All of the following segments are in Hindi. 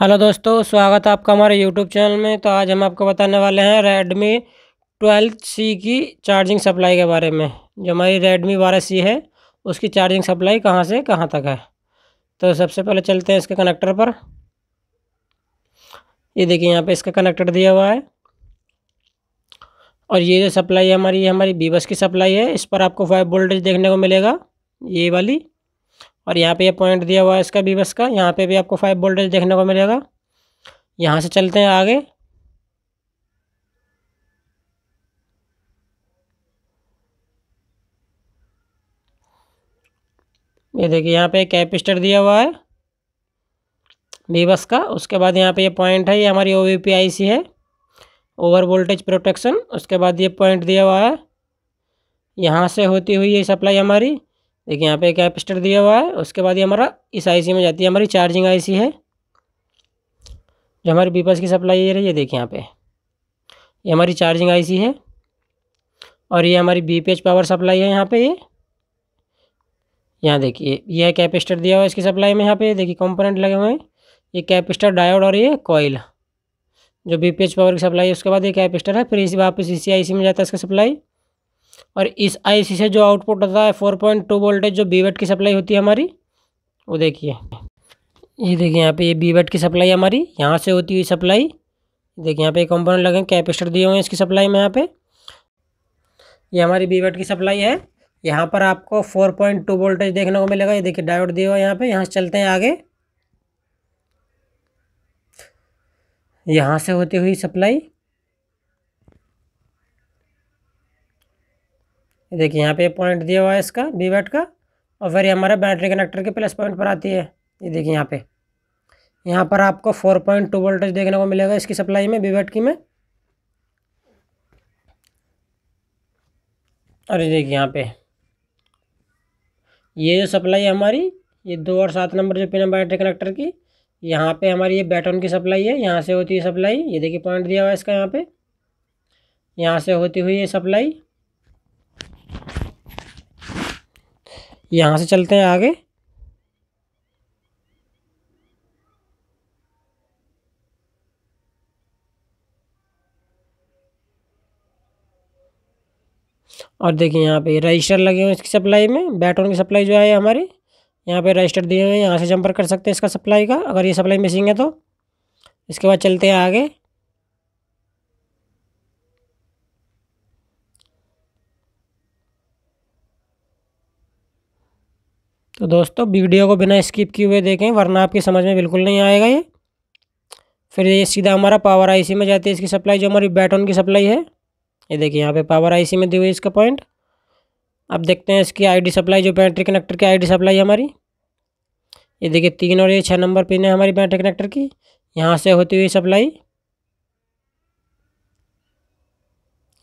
हेलो दोस्तों स्वागत है आपका हमारे यूट्यूब चैनल में तो आज हम आपको बताने वाले हैं रेडमी ट्वेल्व सी की चार्जिंग सप्लाई के बारे में जो हमारी रेडमी बारह सी है उसकी चार्जिंग सप्लाई कहाँ से कहाँ तक है तो सबसे पहले चलते हैं इसके कनेक्टर पर ये देखिए यहाँ पे इसका कनेक्टर दिया हुआ है और ये जो सप्लाई है हमारी ये हमारी बीबस की सप्लाई है इस पर आपको फाइव वोल्टेज देखने को मिलेगा ये वाली और यहाँ पे ये यह पॉइंट दिया हुआ है इसका बीबस का यहाँ पे भी आपको फाइव वोल्टेज देखने को मिलेगा यहाँ से चलते हैं आगे ये देखिए यहाँ पे कैपेसिटर दिया हुआ है बीबस का उसके बाद यहाँ पे ये यह पॉइंट है ये हमारी ओ वी पी आई सी है ओवर वोल्टेज प्रोटेक्शन उसके बाद ये पॉइंट दिया हुआ है यहाँ से होती हुई ये सप्लाई हमारी देखिए यहाँ पे कैपेसिटर दिया हुआ है उसके बाद ये हमारा इस आईसी में जाती है हमारी चार्जिंग आईसी है जो हमारी बीपस की सप्लाई ये रही है देखिए यहाँ पे ये हमारी चार्जिंग आईसी है और ये हमारी बीपीएच पावर सप्लाई है यहाँ पे ये यहाँ देखिए ये है कैपेसिटर दिया हुआ है इसकी सप्लाई में यहाँ पे देखिए कंपोनेंट लगे हुए हैं ये कैपेस्टर डायोड और ये कॉयल जो बी पावर की सप्लाई है उसके बाद ये कैपेस्टर है फिर इसी वापस इसी आई में जाता है इसका सप्लाई और इस आईसी से जो आउटपुट होता है फोर पॉइंट टू वोल्टेज जो बीवेट की सप्लाई होती है हमारी वो देखिए ये देखिए यहाँ पे ये बीवेट की सप्लाई हमारी यहाँ से होती हुई सप्लाई देखिए यहाँ पे कंपोनेंट लगे कैपेसिटर दिए हुए हैं इसकी सप्लाई में यहाँ पे ये हमारी बीवेट की सप्लाई है यहाँ पर आपको फोर पॉइंट टू वोल्टेज देखने को मिलेगा ये देखिए डायोड दिए हुआ यहाँ पे यहाँ से चलते हैं आगे यहाँ से होती हुई सप्लाई देखिए यहाँ पे पॉइंट दिया हुआ है इसका बी वैट का और फिर ये हमारा बैटरी कनेक्टर के प्लस पॉइंट पर आती है ये देखिए यहाँ पे यहाँ पर आपको फोर पॉइंट टू वोल्टेज देखने को मिलेगा इसकी सप्लाई में बी वैट की में और ये देखिए यहाँ पे ये जो सप्लाई है हमारी ये दो और सात नंबर जो पिन है बैटरी कनेक्टर की यहाँ पे हमारी ये बैटन की सप्लाई है यहाँ से होती है सप्लाई ये देखिए पॉइंट दिया हुआ है इसका यहाँ पे यहाँ से होती हुई ये सप्लाई यहाँ से चलते हैं आगे और देखिए यहाँ पे रजिस्टर लगे हुए हैं इसकी सप्लाई में बैटरों की सप्लाई जो है हमारी यहाँ पे रजिस्टर दिए हुए हैं यहाँ से जंपर कर सकते हैं इसका सप्लाई का अगर ये सप्लाई मिसिंग है तो इसके बाद चलते हैं आगे तो दोस्तों वीडियो को बिना स्किप किए हुए देखें वरना आपकी समझ में बिल्कुल नहीं आएगा ये फिर ये सीधा हमारा पावर आईसी में जाती है इसकी सप्लाई जो हमारी बैटन की सप्लाई है ये देखिए यहाँ पे पावर आईसी में दी हुई इसका पॉइंट अब देखते हैं इसकी आईडी सप्लाई जो बैटरी कनेक्टर की आईडी सप्लाई है हमारी ये देखिए तीन और ये छः नंबर पिन है हमारी बैटरी कनेक्टर की यहाँ से होती हुई सप्लाई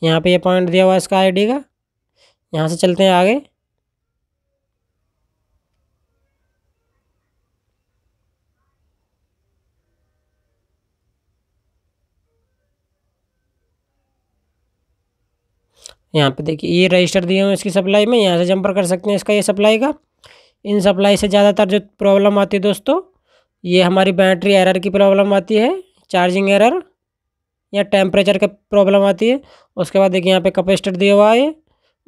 यहाँ पर ये पॉइंट दिया हुआ इसका आई का यहाँ से चलते हैं आगे यहाँ पे देखिए ये रजिस्टर दिए हुए इसकी सप्लाई में यहाँ से जंपर कर सकते हैं इसका ये सप्लाई का इन सप्लाई से ज़्यादातर जो प्रॉब्लम आती है दोस्तों ये हमारी बैटरी एरर की प्रॉब्लम आती है चार्जिंग एरर या टेम्परेचर का प्रॉब्लम आती है उसके बाद देखिए यहाँ पे कैपेसिटर दिया हुआ है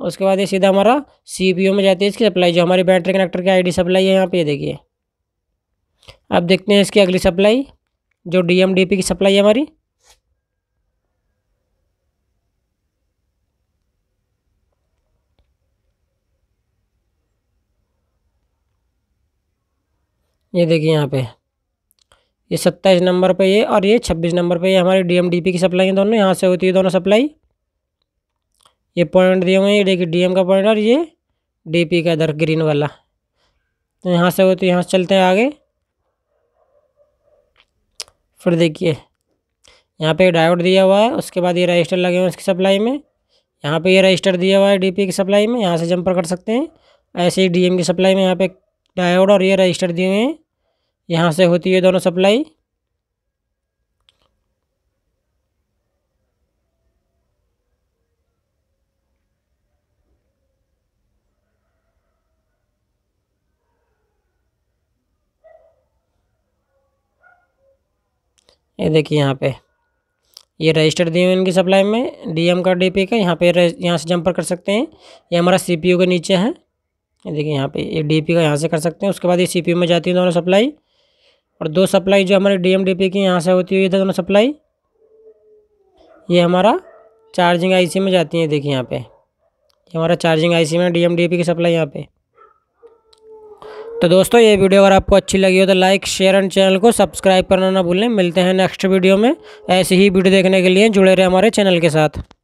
उसके बाद ये सीधा हमारा सी में जाती है इसकी सप्लाई जो हमारी बैटरी कनेक्टर की आई सप्लाई है यहाँ ये देखिए अब देखते हैं इसकी अगली सप्लाई जो डी की सप्लाई है हमारी ये देखिए यहाँ पे ये सत्ताईस नंबर पे ये और ये छब्बीस नंबर पे ये हमारी डीएमडीपी की सप्लाई है दोनों यहाँ से होती है दोनों सप्लाई ये पॉइंट दिए हुए हैं ये देखिए डीएम का पॉइंट और ये डीपी का इधर ग्रीन वाला तो यहाँ से होती है यहाँ से चलते हैं आगे फिर देखिए यहाँ पे डायोड दिया हुआ है उसके बाद ये रजिस्टर लगे हुए हैं इसकी सप्लाई में यहाँ पे ये रजिस्टर दिया हुआ है डीपी की सप्लाई में यहाँ से जंपर कर सकते हैं ऐसे ही डीएम की सप्लाई में यहाँ पे डायोड और ये रजिस्टर दिए हुए हैं यहाँ से होती है दोनों सप्लाई ये देखिए यहाँ पे ये रजिस्टर दिए हुए इनकी सप्लाई में डीएम का डीपी का यहाँ पे यहाँ से जंपर कर सकते हैं ये हमारा सीपीयू के नीचे है ये देखिए यहाँ पे ये डीपी का यहाँ से कर सकते हैं उसके बाद ये सीपीयू में जाती है दोनों सप्लाई और दो सप्लाई जो हमारे डीएमडीपी की यहाँ से होती हुई है दोनों सप्लाई ये हमारा चार्जिंग आईसी में जाती है देखिए यहाँ पे ये हमारा चार्जिंग आईसी में डीएमडीपी की सप्लाई यहाँ पे तो दोस्तों ये वीडियो अगर आपको अच्छी लगी हो तो लाइक शेयर एंड चैनल को सब्सक्राइब करना ना भूलें मिलते हैं नेक्स्ट वीडियो में ऐसी ही वीडियो देखने के लिए जुड़े रहे हमारे चैनल के साथ